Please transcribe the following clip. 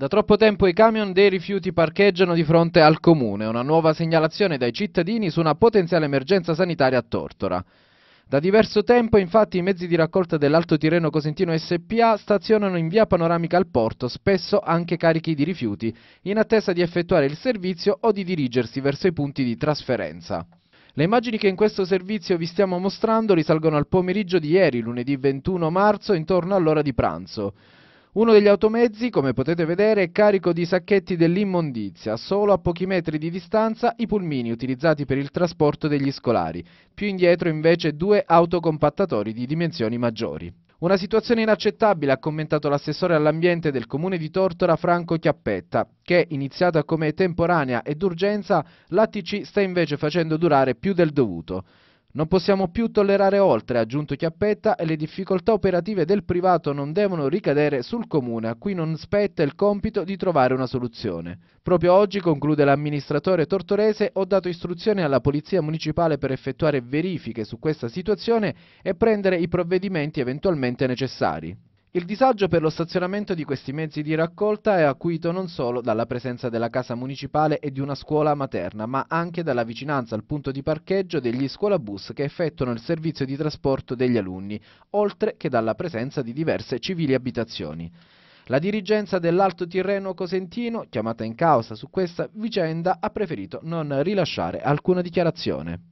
Da troppo tempo i camion dei rifiuti parcheggiano di fronte al comune, una nuova segnalazione dai cittadini su una potenziale emergenza sanitaria a Tortora. Da diverso tempo infatti i mezzi di raccolta dell'Alto Tirreno Cosentino SPA stazionano in via panoramica al porto, spesso anche carichi di rifiuti, in attesa di effettuare il servizio o di dirigersi verso i punti di trasferenza. Le immagini che in questo servizio vi stiamo mostrando risalgono al pomeriggio di ieri, lunedì 21 marzo, intorno all'ora di pranzo. Uno degli automezzi, come potete vedere, è carico di sacchetti dell'immondizia. Solo a pochi metri di distanza i pulmini utilizzati per il trasporto degli scolari. Più indietro invece due autocompattatori di dimensioni maggiori. Una situazione inaccettabile, ha commentato l'assessore all'ambiente del comune di Tortora Franco Chiappetta, che, iniziata come temporanea ed urgenza, l'ATC sta invece facendo durare più del dovuto. Non possiamo più tollerare oltre, ha aggiunto Chiappetta, e le difficoltà operative del privato non devono ricadere sul comune, a cui non spetta il compito di trovare una soluzione. Proprio oggi, conclude l'amministratore tortorese, ho dato istruzione alla Polizia Municipale per effettuare verifiche su questa situazione e prendere i provvedimenti eventualmente necessari. Il disagio per lo stazionamento di questi mezzi di raccolta è acuito non solo dalla presenza della casa municipale e di una scuola materna, ma anche dalla vicinanza al punto di parcheggio degli scuolabus che effettuano il servizio di trasporto degli alunni, oltre che dalla presenza di diverse civili abitazioni. La dirigenza dell'Alto Tirreno Cosentino, chiamata in causa su questa vicenda, ha preferito non rilasciare alcuna dichiarazione.